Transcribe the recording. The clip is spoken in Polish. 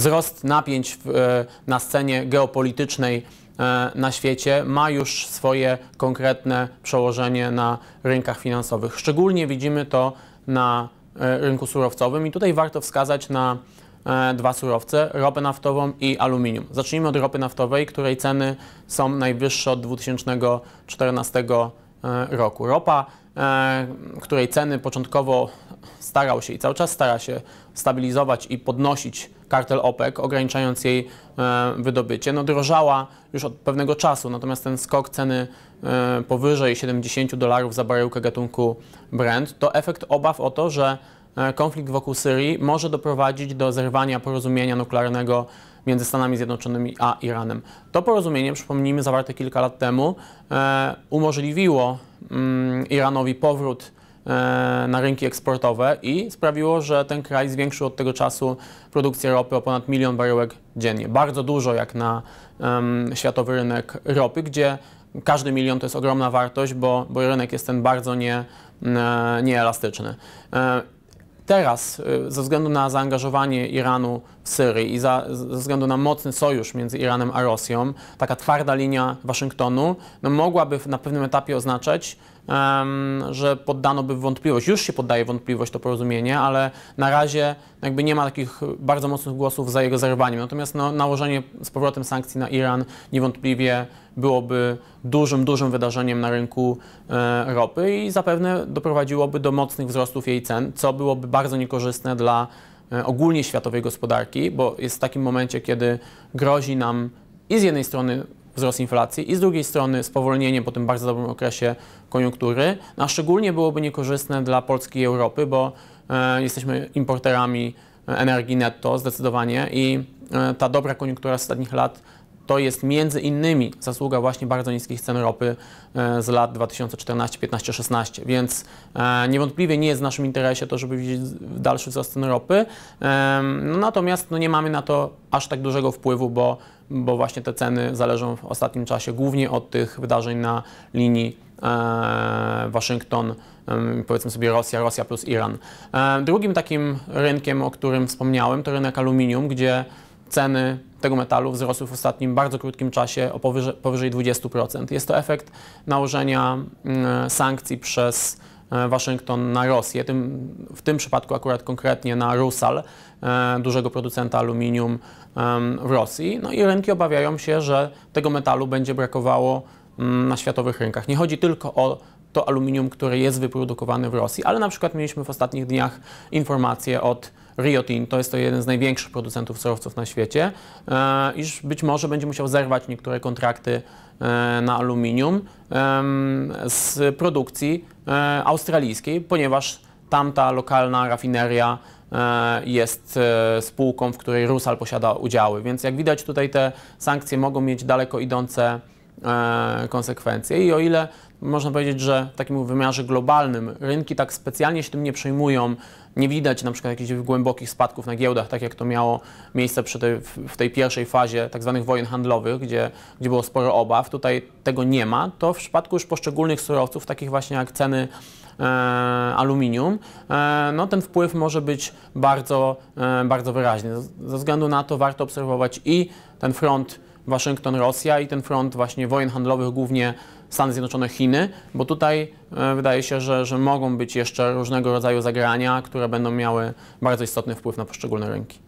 wzrost napięć e, na scenie geopolitycznej e, na świecie ma już swoje konkretne przełożenie na rynkach finansowych. Szczególnie widzimy to na e, rynku surowcowym i tutaj warto wskazać na dwa surowce, ropę naftową i aluminium. Zacznijmy od ropy naftowej, której ceny są najwyższe od 2014 roku. Ropa, której ceny początkowo starał się i cały czas stara się stabilizować i podnosić kartel OPEC, ograniczając jej e, wydobycie. No, drożała już od pewnego czasu, natomiast ten skok ceny e, powyżej 70 dolarów za baryłkę gatunku Brent to efekt obaw o to, że e, konflikt wokół Syrii może doprowadzić do zerwania porozumienia nuklearnego między Stanami Zjednoczonymi a Iranem. To porozumienie, przypomnijmy, zawarte kilka lat temu, umożliwiło mm, Iranowi powrót E, na rynki eksportowe i sprawiło, że ten kraj zwiększył od tego czasu produkcję ropy o ponad milion baryłek dziennie. Bardzo dużo jak na um, światowy rynek ropy, gdzie każdy milion to jest ogromna wartość, bo, bo rynek jest ten bardzo nie, nieelastyczny. E, teraz, e, ze względu na zaangażowanie Iranu Syrii i za, ze względu na mocny sojusz między Iranem a Rosją, taka twarda linia Waszyngtonu no mogłaby na pewnym etapie oznaczać, um, że poddano by wątpliwość. Już się poddaje wątpliwość to porozumienie, ale na razie jakby nie ma takich bardzo mocnych głosów za jego zerwaniem. Natomiast no, nałożenie z powrotem sankcji na Iran niewątpliwie byłoby dużym, dużym wydarzeniem na rynku e, ropy i zapewne doprowadziłoby do mocnych wzrostów jej cen, co byłoby bardzo niekorzystne dla E, ogólnie światowej gospodarki, bo jest w takim momencie, kiedy grozi nam i z jednej strony wzrost inflacji i z drugiej strony spowolnienie po tym bardzo dobrym okresie koniunktury, no, a szczególnie byłoby niekorzystne dla Polski i Europy, bo e, jesteśmy importerami e, energii netto zdecydowanie i ta dobra koniunktura z ostatnich lat to jest między innymi zasługa właśnie bardzo niskich cen ropy e, z lat 2014, 15, 16, więc e, niewątpliwie nie jest w naszym interesie to, żeby widzieć dalszy wzrost cen ropy. No natomiast no, nie mamy na to aż tak dużego wpływu, bo, bo właśnie te ceny zależą w ostatnim czasie głównie od tych wydarzeń na linii e, Waszyngton, powiedzmy sobie Rosja, Rosja plus Iran. Drugim takim rynkiem, o którym wspomniałem, to rynek aluminium, gdzie ceny tego metalu wzrosły w ostatnim bardzo krótkim czasie o powyżej, powyżej 20%. Jest to efekt nałożenia mm, sankcji przez e, Waszyngton na Rosję, tym, w tym przypadku akurat konkretnie na Rusal, e, dużego producenta aluminium w Rosji. No i rynki obawiają się, że tego metalu będzie brakowało mm, na światowych rynkach. Nie chodzi tylko o to aluminium, które jest wyprodukowane w Rosji, ale na przykład mieliśmy w ostatnich dniach informacje od Rio Tinto jest to jeden z największych producentów surowców na świecie, e, iż być może będzie musiał zerwać niektóre kontrakty e, na aluminium z produkcji e, australijskiej, ponieważ tamta lokalna rafineria jest spółką, w której Rusal posiada udziały. Więc jak widać tutaj te sankcje mogą mieć daleko idące E, konsekwencje. I o ile można powiedzieć, że w takim wymiarze globalnym rynki tak specjalnie się tym nie przejmują, nie widać na przykład jakichś głębokich spadków na giełdach, tak jak to miało miejsce przy tej, w tej pierwszej fazie tzw. Tak wojen handlowych, gdzie, gdzie było sporo obaw, tutaj tego nie ma, to w przypadku już poszczególnych surowców, takich właśnie jak ceny e, aluminium, e, no ten wpływ może być bardzo, e, bardzo wyraźny. Ze względu na to warto obserwować i ten front Waszyngton-Rosja i ten front właśnie wojen handlowych, głównie Stany Zjednoczone-Chiny, bo tutaj e, wydaje się, że, że mogą być jeszcze różnego rodzaju zagrania, które będą miały bardzo istotny wpływ na poszczególne rynki.